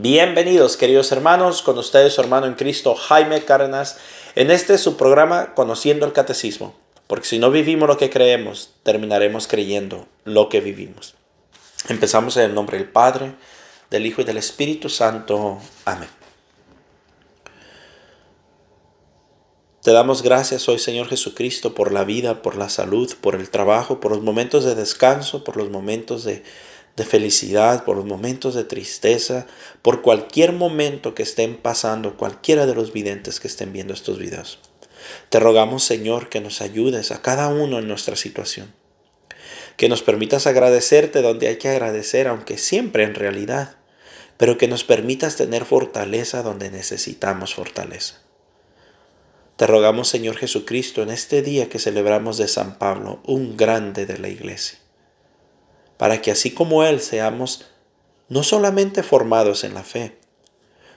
Bienvenidos queridos hermanos, con ustedes su hermano en Cristo Jaime Cárdenas, en este su programa Conociendo el Catecismo, porque si no vivimos lo que creemos, terminaremos creyendo lo que vivimos. Empezamos en el nombre del Padre, del Hijo y del Espíritu Santo. Amén. Te damos gracias hoy Señor Jesucristo por la vida, por la salud, por el trabajo, por los momentos de descanso, por los momentos de de felicidad, por los momentos de tristeza, por cualquier momento que estén pasando cualquiera de los videntes que estén viendo estos videos. Te rogamos, Señor, que nos ayudes a cada uno en nuestra situación. Que nos permitas agradecerte donde hay que agradecer, aunque siempre en realidad, pero que nos permitas tener fortaleza donde necesitamos fortaleza. Te rogamos, Señor Jesucristo, en este día que celebramos de San Pablo, un grande de la iglesia para que así como Él seamos no solamente formados en la fe,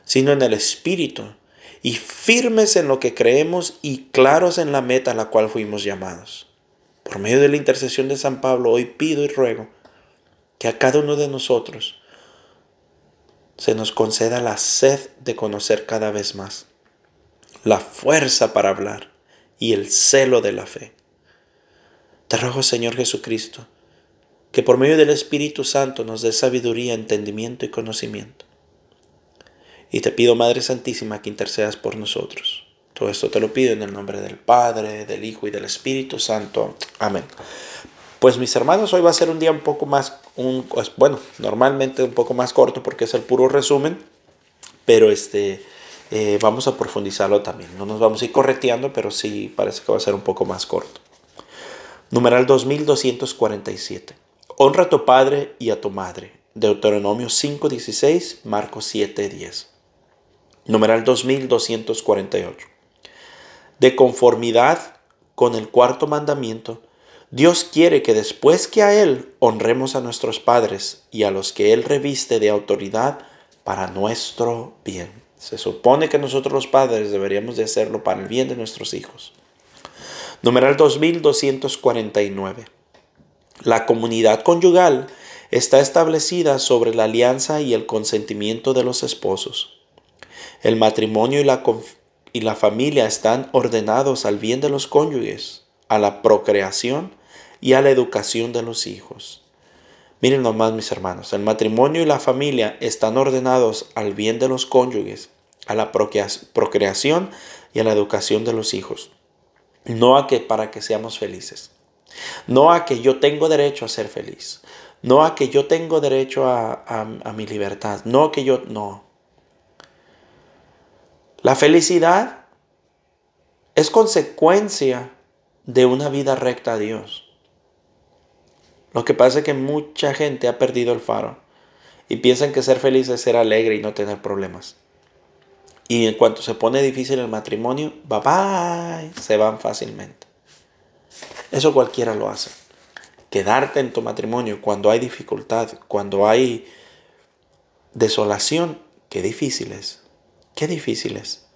sino en el Espíritu, y firmes en lo que creemos y claros en la meta a la cual fuimos llamados. Por medio de la intercesión de San Pablo, hoy pido y ruego que a cada uno de nosotros se nos conceda la sed de conocer cada vez más, la fuerza para hablar y el celo de la fe. Te ruego, Señor Jesucristo, que por medio del Espíritu Santo nos dé sabiduría, entendimiento y conocimiento. Y te pido, Madre Santísima, que intercedas por nosotros. Todo esto te lo pido en el nombre del Padre, del Hijo y del Espíritu Santo. Amén. Pues mis hermanos, hoy va a ser un día un poco más, pues, bueno, normalmente un poco más corto porque es el puro resumen, pero este, eh, vamos a profundizarlo también. No nos vamos a ir correteando, pero sí parece que va a ser un poco más corto. Numeral 2247. Honra a tu padre y a tu madre. Deuteronomio 5.16, Marcos 7.10. Numeral 2248. De conformidad con el cuarto mandamiento, Dios quiere que después que a Él honremos a nuestros padres y a los que Él reviste de autoridad para nuestro bien. Se supone que nosotros los padres deberíamos de hacerlo para el bien de nuestros hijos. Numeral 2249. La comunidad conyugal está establecida sobre la alianza y el consentimiento de los esposos. El matrimonio y la, y la familia están ordenados al bien de los cónyuges, a la procreación y a la educación de los hijos. Miren nomás mis hermanos, el matrimonio y la familia están ordenados al bien de los cónyuges, a la procreación y a la educación de los hijos, no a que para que seamos felices no a que yo tengo derecho a ser feliz, no a que yo tengo derecho a, mi libertad, no a que yo, no. La felicidad es consecuencia de una vida recta a Dios. Lo que pasa es que mucha gente ha perdido el faro y piensan que ser feliz es ser alegre y no tener problemas. Y en cuanto se pone difícil el matrimonio, bye bye, se van fácilmente. Eso cualquiera lo hace. Quedarte en tu matrimonio cuando hay dificultad, cuando hay desolación, qué difíciles es. Qué difícil es.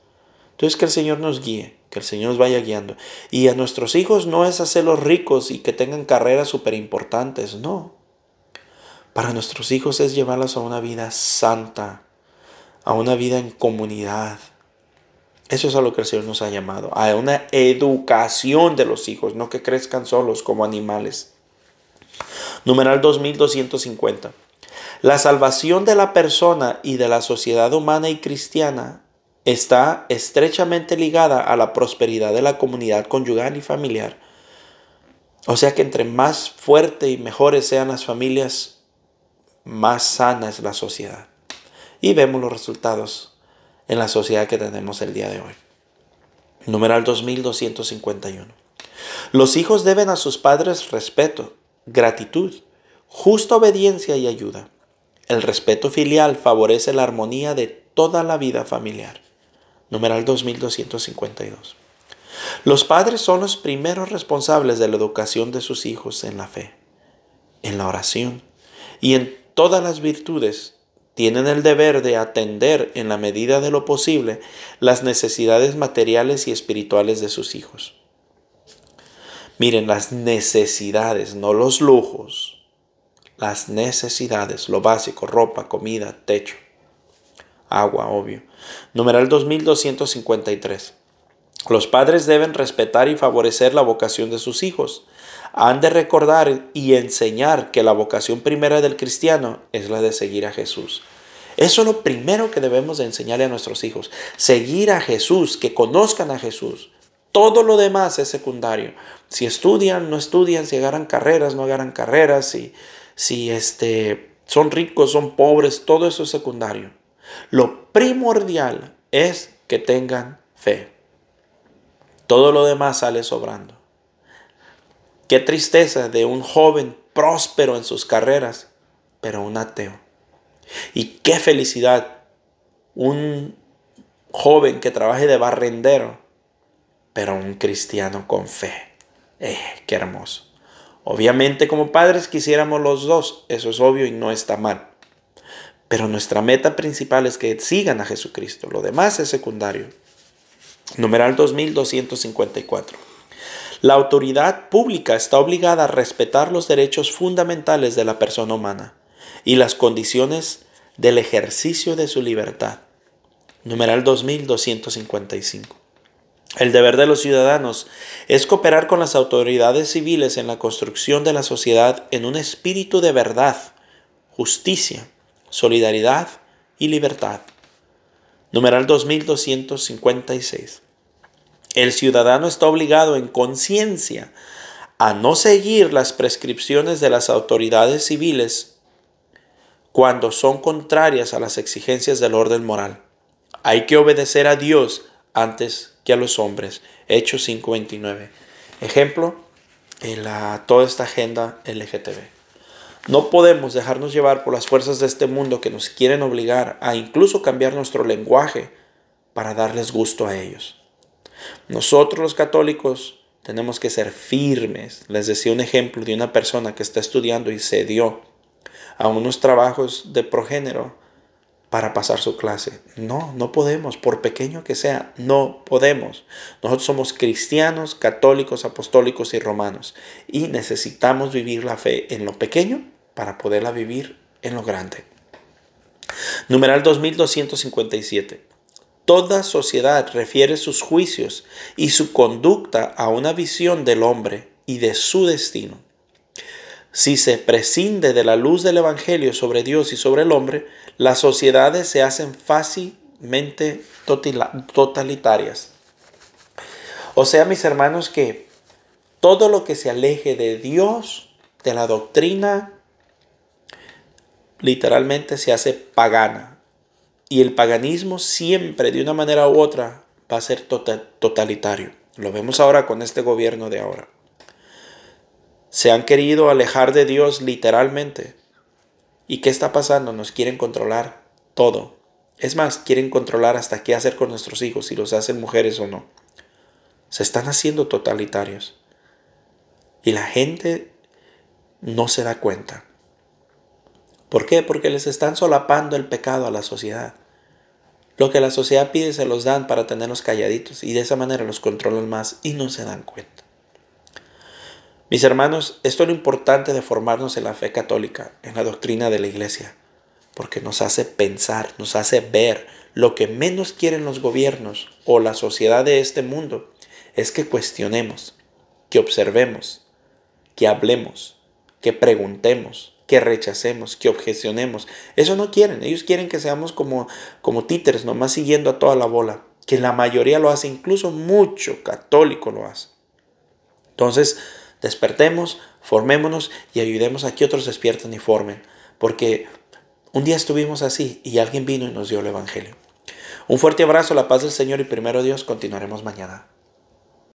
Entonces que el Señor nos guíe, que el Señor nos vaya guiando. Y a nuestros hijos no es hacerlos ricos y que tengan carreras súper importantes, no. Para nuestros hijos es llevarlos a una vida santa, a una vida en comunidad, eso es a lo que el Señor nos ha llamado, a una educación de los hijos, no que crezcan solos como animales. Numeral 2250. La salvación de la persona y de la sociedad humana y cristiana está estrechamente ligada a la prosperidad de la comunidad conyugal y familiar. O sea que entre más fuerte y mejores sean las familias, más sana es la sociedad. Y vemos los resultados en la sociedad que tenemos el día de hoy. Numeral 2251. Los hijos deben a sus padres respeto, gratitud, justa obediencia y ayuda. El respeto filial favorece la armonía de toda la vida familiar. Numeral 2252. Los padres son los primeros responsables de la educación de sus hijos en la fe, en la oración y en todas las virtudes tienen el deber de atender en la medida de lo posible las necesidades materiales y espirituales de sus hijos. Miren, las necesidades, no los lujos, las necesidades, lo básico, ropa, comida, techo, agua, obvio. Numeral 2253. Los padres deben respetar y favorecer la vocación de sus hijos han de recordar y enseñar que la vocación primera del cristiano es la de seguir a Jesús. Eso es lo primero que debemos de enseñarle a nuestros hijos. Seguir a Jesús, que conozcan a Jesús. Todo lo demás es secundario. Si estudian, no estudian, si agarran carreras, no agarran carreras, si, si este, son ricos, son pobres, todo eso es secundario. Lo primordial es que tengan fe. Todo lo demás sale sobrando. Qué tristeza de un joven próspero en sus carreras, pero un ateo. Y qué felicidad un joven que trabaje de barrendero, pero un cristiano con fe. Eh, qué hermoso. Obviamente como padres quisiéramos los dos, eso es obvio y no está mal. Pero nuestra meta principal es que sigan a Jesucristo, lo demás es secundario. Numeral 2254. La autoridad pública está obligada a respetar los derechos fundamentales de la persona humana y las condiciones del ejercicio de su libertad. Numeral 2255. El deber de los ciudadanos es cooperar con las autoridades civiles en la construcción de la sociedad en un espíritu de verdad, justicia, solidaridad y libertad. Numeral 2256. El ciudadano está obligado en conciencia a no seguir las prescripciones de las autoridades civiles cuando son contrarias a las exigencias del orden moral. Hay que obedecer a Dios antes que a los hombres. Hechos 5:29. Ejemplo, en toda esta agenda LGTB. No podemos dejarnos llevar por las fuerzas de este mundo que nos quieren obligar a incluso cambiar nuestro lenguaje para darles gusto a ellos. Nosotros los católicos tenemos que ser firmes. Les decía un ejemplo de una persona que está estudiando y se dio a unos trabajos de progénero para pasar su clase. No, no podemos, por pequeño que sea, no podemos. Nosotros somos cristianos, católicos, apostólicos y romanos y necesitamos vivir la fe en lo pequeño para poderla vivir en lo grande. Numeral 2257. Toda sociedad refiere sus juicios y su conducta a una visión del hombre y de su destino. Si se prescinde de la luz del Evangelio sobre Dios y sobre el hombre, las sociedades se hacen fácilmente totalitarias. O sea, mis hermanos, que todo lo que se aleje de Dios, de la doctrina, literalmente se hace pagana, y el paganismo siempre, de una manera u otra, va a ser tota-, totalitario. Lo vemos ahora con este gobierno de ahora. Se han querido alejar de Dios literalmente. ¿Y qué está pasando? Nos quieren controlar todo. Es más, quieren controlar hasta qué hacer con nuestros hijos, si los hacen mujeres o no. Se están haciendo totalitarios. Y la gente no se da cuenta. ¿Por qué? Porque les están solapando el pecado a la sociedad. Lo que la sociedad pide se los dan para tenerlos calladitos y de esa manera los controlan más y no se dan cuenta. Mis hermanos, esto es lo importante de formarnos en la fe católica, en la doctrina de la iglesia, porque nos hace pensar, nos hace ver lo que menos quieren los gobiernos o la sociedad de este mundo es que cuestionemos, que observemos, que hablemos, que preguntemos, que rechacemos, que objecionemos. Eso no quieren. Ellos quieren que seamos como, como títeres, nomás siguiendo a toda la bola. Que la mayoría lo hace, incluso mucho católico lo hace. Entonces, despertemos, formémonos y ayudemos a que otros despierten y formen. Porque un día estuvimos así y alguien vino y nos dio el Evangelio. Un fuerte abrazo, la paz del Señor y primero Dios, continuaremos mañana.